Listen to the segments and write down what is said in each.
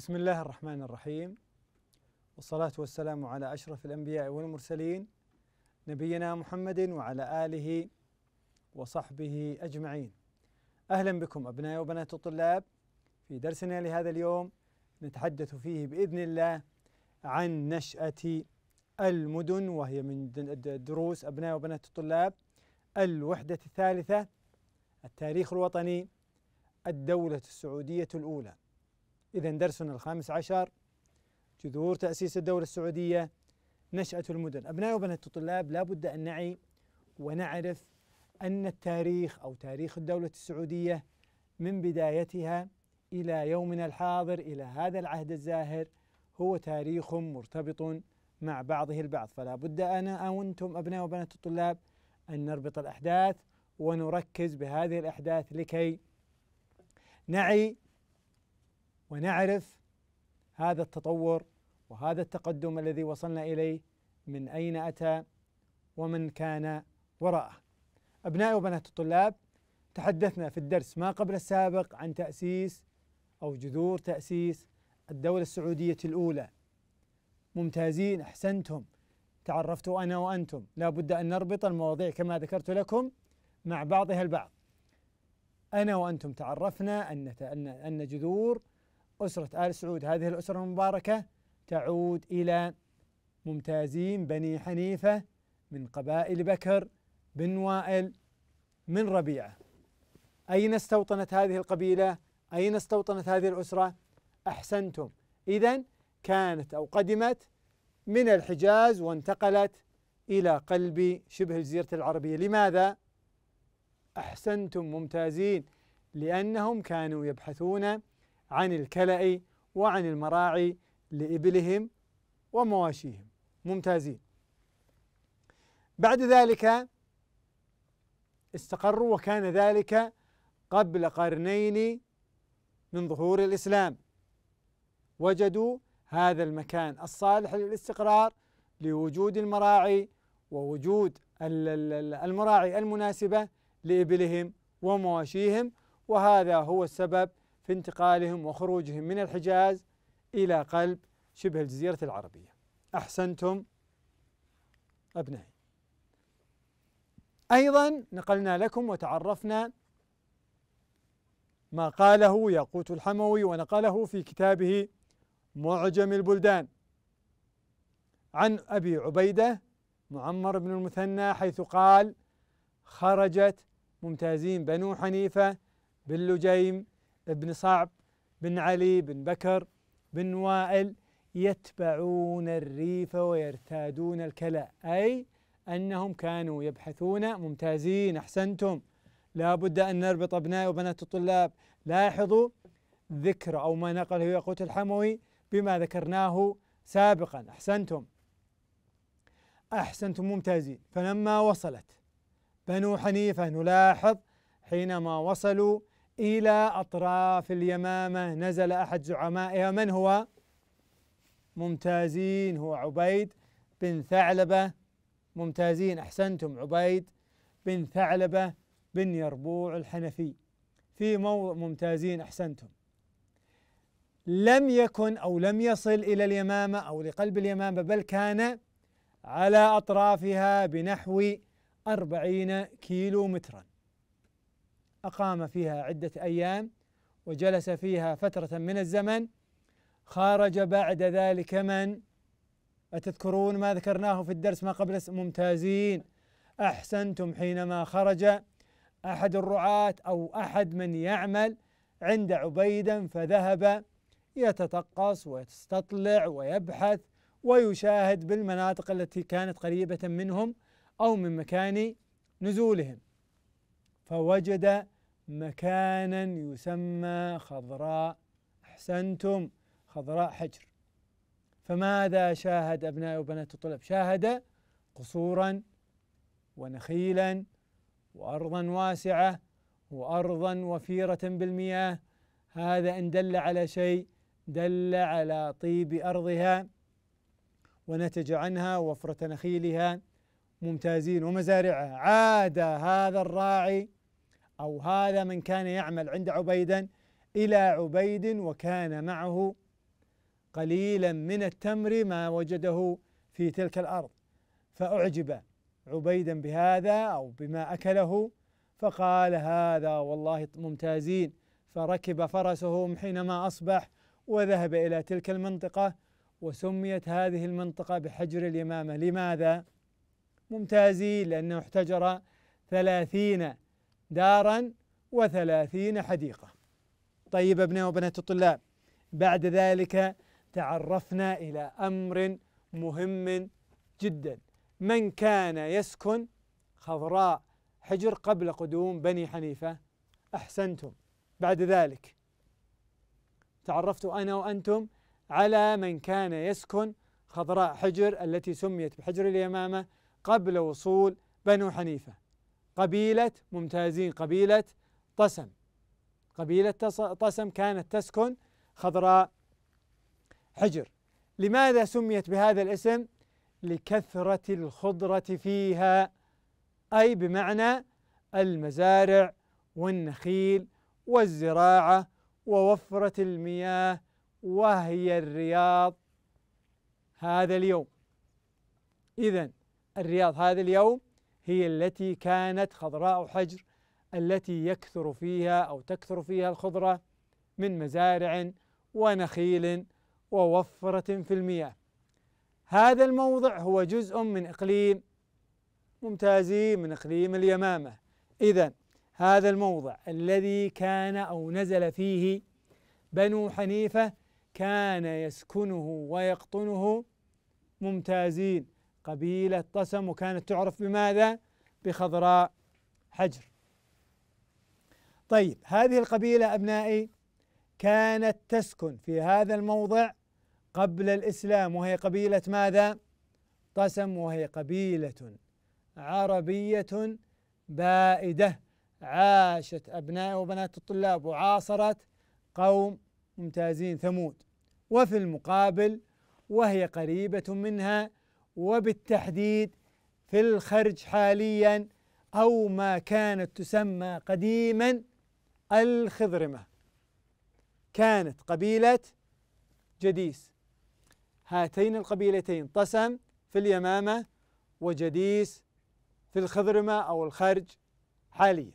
بسم الله الرحمن الرحيم والصلاة والسلام على أشرف الأنبياء والمرسلين نبينا محمد وعلى آله وصحبه أجمعين أهلا بكم أبنائي وبنات الطلاب في درسنا لهذا اليوم نتحدث فيه بإذن الله عن نشأة المدن وهي من دروس أبناء وبنات الطلاب الوحدة الثالثة التاريخ الوطني الدولة السعودية الأولى إذا درسنا الخامس عشر جذور تأسيس الدولة السعودية نشأة المدن أبناء وبنات الطلاب لا بد أن نعي ونعرف أن التاريخ أو تاريخ الدولة السعودية من بدايتها إلى يومنا الحاضر إلى هذا العهد الزاهر هو تاريخ مرتبط مع بعضه البعض فلا بد أنا أو أنتم أبناء وبنات الطلاب أن نربط الأحداث ونركز بهذه الأحداث لكي نعي ونعرف هذا التطور وهذا التقدم الذي وصلنا اليه من اين اتى ومن كان وراءه. ابنائي وبنات الطلاب تحدثنا في الدرس ما قبل السابق عن تاسيس او جذور تاسيس الدوله السعوديه الاولى. ممتازين احسنتم تعرفت انا وانتم لا بد ان نربط المواضيع كما ذكرت لكم مع بعضها البعض. انا وانتم تعرفنا ان ان جذور أسرة آل سعود هذه الأسرة المباركة تعود إلى ممتازين بني حنيفة من قبائل بكر بن وائل من ربيعة أين استوطنت هذه القبيلة؟ أين استوطنت هذه الأسرة؟ أحسنتم إذا كانت أو قدمت من الحجاز وانتقلت إلى قلب شبه الجزيرة العربية لماذا؟ أحسنتم ممتازين لأنهم كانوا يبحثون عن الكلأ وعن المراعي لإبلهم ومواشيهم ممتازين بعد ذلك استقروا وكان ذلك قبل قرنين من ظهور الإسلام وجدوا هذا المكان الصالح للاستقرار لوجود المراعي ووجود المراعي المناسبة لإبلهم ومواشيهم وهذا هو السبب في انتقالهم وخروجهم من الحجاز إلى قلب شبه الجزيرة العربية أحسنتم أبنائي أيضا نقلنا لكم وتعرفنا ما قاله ياقوت الحموي ونقله في كتابه معجم البلدان عن أبي عبيدة معمر بن المثنى حيث قال خرجت ممتازين بنو حنيفة باللجيم بن صعب بن علي بن بكر بن وائل يتبعون الريف ويرتادون الكلا أي أنهم كانوا يبحثون ممتازين أحسنتم لا بد أن نربط أبناء وبنات الطلاب لاحظوا ذكر أو ما نقله ياقوت الحموي بما ذكرناه سابقا أحسنتم أحسنتم ممتازين فلما وصلت بنو حنيفة نلاحظ حينما وصلوا إلى أطراف اليمامة نزل أحد زعمائها من هو؟ ممتازين هو عبيد بن ثعلبة ممتازين أحسنتم عبيد بن ثعلبة بن يربوع الحنفي في موضع ممتازين أحسنتم لم يكن أو لم يصل إلى اليمامة أو لقلب اليمامة بل كان على أطرافها بنحو أربعين كيلو متراً أقام فيها عدة أيام وجلس فيها فترة من الزمن خرج بعد ذلك من أتذكرون ما ذكرناه في الدرس ما قبل ممتازين أحسنتم حينما خرج أحد الرعاة أو أحد من يعمل عند عبيدا فذهب يتطقص ويستطلع ويبحث ويشاهد بالمناطق التي كانت قريبة منهم أو من مكان نزولهم فوجد مكانا يسمى خضراء أحسنتم خضراء حجر فماذا شاهد أبناء وبنات الطلب شاهد قصورا ونخيلا وأرضا واسعة وأرضا وفيرة بالمياه هذا إن دل على شيء دل على طيب أرضها ونتج عنها وفرة نخيلها ممتازين ومزارعها عاد هذا الراعي أو هذا من كان يعمل عند عبيدا إلى عبيد وكان معه قليلا من التمر ما وجده في تلك الأرض فأعجب عبيدا بهذا أو بما أكله فقال هذا والله ممتازين فركب فرسهم حينما أصبح وذهب إلى تلك المنطقة وسميت هذه المنطقة بحجر اليمامة لماذا؟ ممتازين لأنه احتجر ثلاثين دارا وثلاثين حديقة طيب أبناء وبنات الطلاب بعد ذلك تعرفنا إلى أمر مهم جدا من كان يسكن خضراء حجر قبل قدوم بني حنيفة أحسنتم بعد ذلك تعرفت أنا وأنتم على من كان يسكن خضراء حجر التي سميت بحجر اليمامة قبل وصول بنو حنيفة قبيلة ممتازين قبيلة طسم قبيلة طسم كانت تسكن خضراء حجر لماذا سميت بهذا الاسم لكثرة الخضرة فيها أي بمعنى المزارع والنخيل والزراعة ووفرة المياه وهي الرياض هذا اليوم إذا الرياض هذا اليوم هي التي كانت خضراء حجر التي يكثر فيها أو تكثر فيها الخضرة من مزارع ونخيل ووفرة في المياه هذا الموضع هو جزء من إقليم ممتازي من إقليم اليمامة إذا هذا الموضع الذي كان أو نزل فيه بنو حنيفة كان يسكنه ويقطنه ممتازين قبيلة طسم وكانت تعرف بماذا؟ بخضراء حجر طيب هذه القبيلة أبنائي كانت تسكن في هذا الموضع قبل الإسلام وهي قبيلة ماذا؟ طسم وهي قبيلة عربية بائدة عاشت أبناء وبنات الطلاب وعاصرت قوم ممتازين ثمود وفي المقابل وهي قريبة منها وبالتحديد في الخرج حاليا أو ما كانت تسمى قديما الخضرمة كانت قبيلة جديس هاتين القبيلتين طسم في اليمامة وجديس في الخضرمة أو الخرج حاليا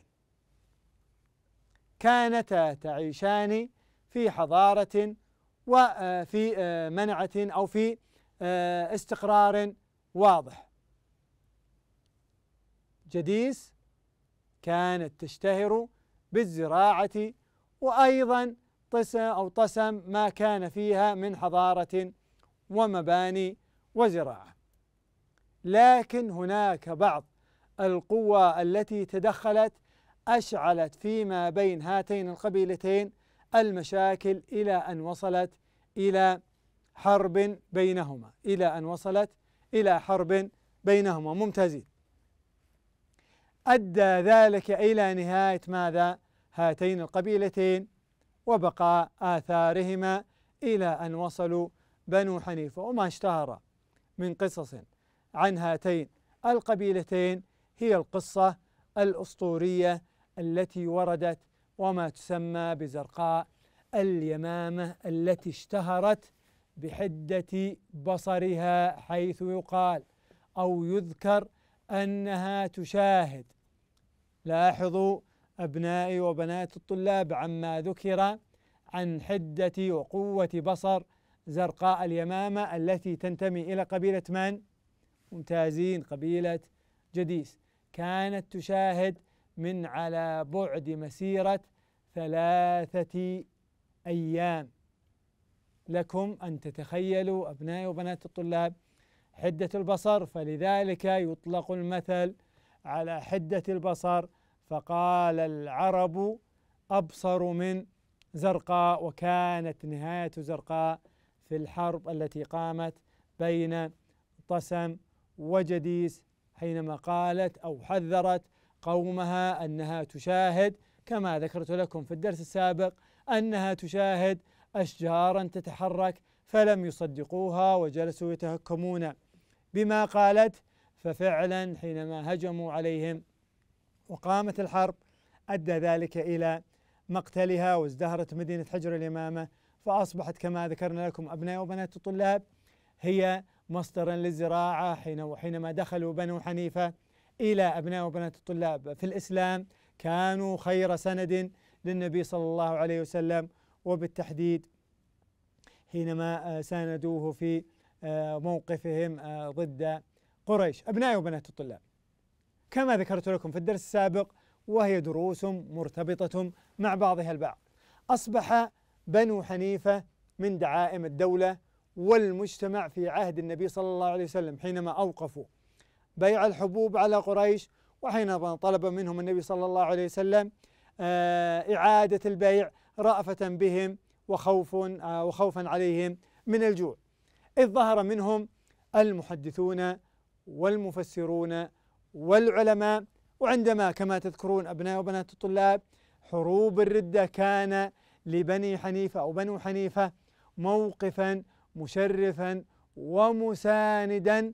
كانتا تعيشان في حضارة وفي آه، آه، منعة أو في آه، استقرار واضح جديس كانت تشتهر بالزراعة وأيضا طسم أو طسم ما كان فيها من حضارة ومباني وزراعة لكن هناك بعض القوى التي تدخلت أشعلت فيما بين هاتين القبيلتين المشاكل إلى أن وصلت إلى حرب بينهما إلى أن وصلت إلى حرب بينهما ممتازين أدى ذلك إلى نهاية ماذا؟ هاتين القبيلتين وبقاء آثارهما إلى أن وصلوا بنو حنيفة وما اشتهر من قصص عن هاتين القبيلتين هي القصة الأسطورية التي وردت وما تسمى بزرقاء اليمامة التي اشتهرت بحدة بصرها حيث يقال أو يذكر أنها تشاهد لاحظوا أبنائي وبنات الطلاب عما ذكر عن حدة وقوة بصر زرقاء اليمامة التي تنتمي إلى قبيلة من؟ ممتازين قبيلة جديس كانت تشاهد من على بعد مسيرة ثلاثة أيام لكم أن تتخيلوا أبنائي وبنات الطلاب حدة البصر فلذلك يطلق المثل على حدة البصر فقال العرب أبصر من زرقاء وكانت نهاية زرقاء في الحرب التي قامت بين طسم وجديس حينما قالت أو حذرت قومها أنها تشاهد كما ذكرت لكم في الدرس السابق أنها تشاهد أشجارا تتحرك فلم يصدقوها وجلسوا يتهكمون بما قالت ففعلا حينما هجموا عليهم وقامت الحرب أدى ذلك إلى مقتلها وازدهرت مدينة حجر اليمامة فأصبحت كما ذكرنا لكم أبناء وبنات الطلاب هي مصدرا للزراعة حين وحينما دخلوا بنو حنيفة إلى أبناء وبنات الطلاب في الإسلام كانوا خير سند للنبي صلى الله عليه وسلم وبالتحديد حينما آه، ساندوه في آه، موقفهم آه، ضد قريش ابنائي وبنات الطلاب كما ذكرت لكم في الدرس السابق وهي دروس مرتبطة مع بعضها البعض أصبح بنو حنيفة من دعائم الدولة والمجتمع في عهد النبي صلى الله عليه وسلم حينما أوقفوا بيع الحبوب على قريش وحينما طلب منهم النبي صلى الله عليه وسلم إعادة البيع رأفة بهم وخوف آه، وخوفا عليهم من الجوع إذ ظهر منهم المحدثون والمفسرون والعلماء وعندما كما تذكرون أبناء وبنات الطلاب حروب الردة كان لبني حنيفة أو بنو حنيفة موقفا مشرفا ومساندا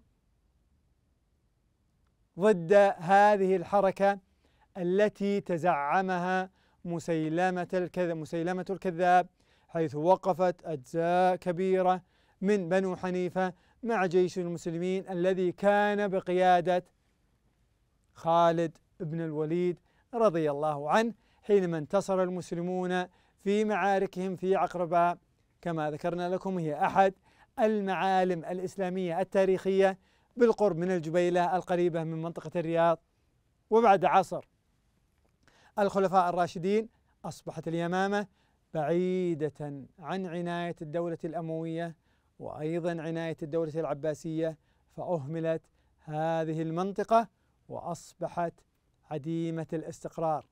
ضد هذه الحركة التي تزعمها مسيلمة الكذب مسيلمة الكذاب حيث وقفت أجزاء كبيرة من بنو حنيفة مع جيش المسلمين الذي كان بقيادة خالد بن الوليد رضي الله عنه حينما انتصر المسلمون في معاركهم في عقرباء كما ذكرنا لكم هي أحد المعالم الإسلامية التاريخية بالقرب من الجبيلة القريبة من منطقة الرياض وبعد عصر الخلفاء الراشدين أصبحت اليمامة بعيدة عن عناية الدولة الأموية وأيضا عناية الدولة العباسية فأهملت هذه المنطقة وأصبحت عديمة الاستقرار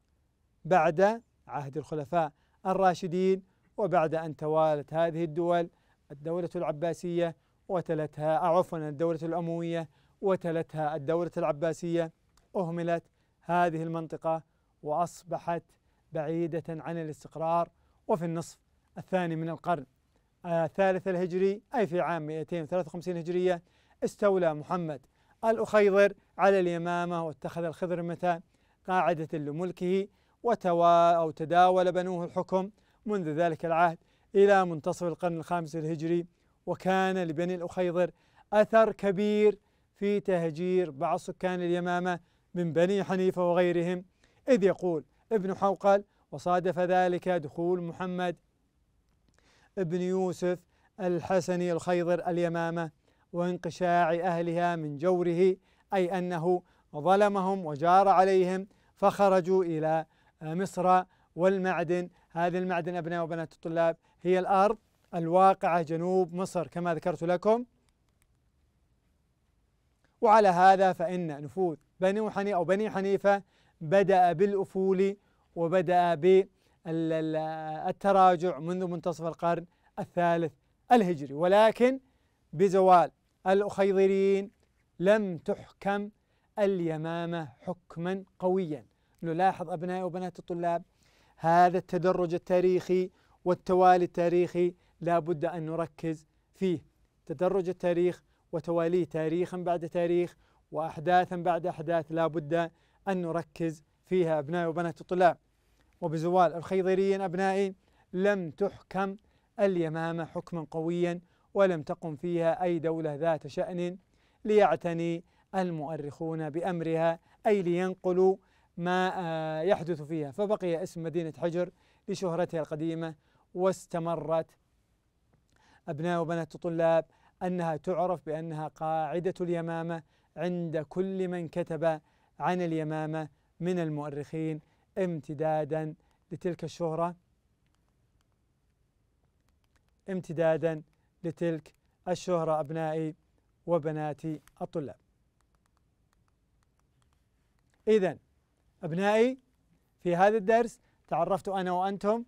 بعد عهد الخلفاء الراشدين وبعد أن توالت هذه الدول الدولة العباسية وتلتها عفوا الدولة الأموية وتلتها الدولة العباسية أهملت هذه المنطقة وأصبحت بعيدة عن الاستقرار وفي النصف الثاني من القرن آه، الثالث الهجري أي في عام 253 هجرية استولى محمد الأخيضر على اليمامة واتخذ الخضر متى قاعدة لملكه وتوا أو تداول بنوه الحكم منذ ذلك العهد إلى منتصف القرن الخامس الهجري وكان لبني الأخيضر أثر كبير في تهجير بعض سكان اليمامة من بني حنيفة وغيرهم إذ يقول ابن حوقل وصادف ذلك دخول محمد ابن يوسف الحسني الخيضر اليمامة وانقشاع أهلها من جوره أي أنه ظلمهم وجار عليهم فخرجوا إلى مصر والمعدن هذه المعدن أبناء وبنات الطلاب هي الأرض الواقعة جنوب مصر كما ذكرت لكم وعلى هذا فإن نفوذ بني حنيفة أو بني حنيفة بدأ بالأفول وبدأ بالتراجع منذ منتصف القرن الثالث الهجري ولكن بزوال الأخيضريين لم تحكم اليمامة حكما قويا نلاحظ أبنائي وبنات الطلاب هذا التدرج التاريخي والتوالي التاريخي لا بد أن نركز فيه تدرج التاريخ وتواليه تاريخا بعد تاريخ وأحداثا بعد أحداث لا بد أن نركز فيها أبنائي وبنات الطلاب وبزوال الخيضريين أبنائي لم تحكم اليمامة حكما قويا ولم تقم فيها أي دولة ذات شأن ليعتني المؤرخون بأمرها أي لينقلوا ما آه، يحدث فيها فبقي اسم مدينة حجر لشهرتها القديمة واستمرت أبناء وبنات الطلاب أنها تعرف بأنها قاعدة اليمامة عند كل من كتب عن اليمامة من المؤرخين امتدادا لتلك الشهرة امتدادا لتلك الشهرة أبنائي وبناتي الطلاب إذا أبنائي في هذا الدرس تعرفت أنا وأنتم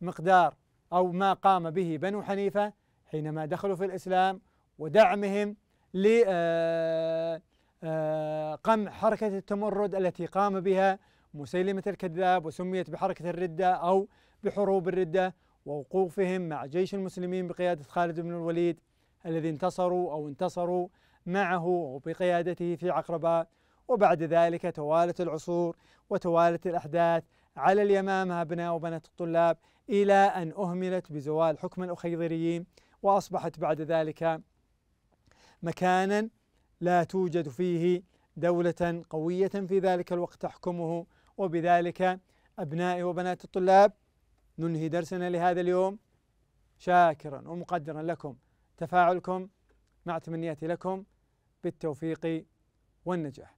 مقدار أو ما قام به بنو حنيفة حينما دخلوا في الإسلام ودعمهم ل آه، آه، قمع حركة التمرد التي قام بها مسيلمة الكذاب وسميت بحركة الردة أو بحروب الردة ووقوفهم مع جيش المسلمين بقيادة خالد بن الوليد الذي انتصروا أو انتصروا معه وبقيادته في عقرباء وبعد ذلك توالت العصور وتوالت الأحداث على اليمامة أبناء وبنات الطلاب إلى أن أهملت بزوال حكم الأخيضريين وأصبحت بعد ذلك مكانا لا توجد فيه دولة قوية في ذلك الوقت تحكمه وبذلك أبنائي وبنات الطلاب ننهي درسنا لهذا اليوم شاكرا ومقدرا لكم تفاعلكم مع تمنياتي لكم بالتوفيق والنجاح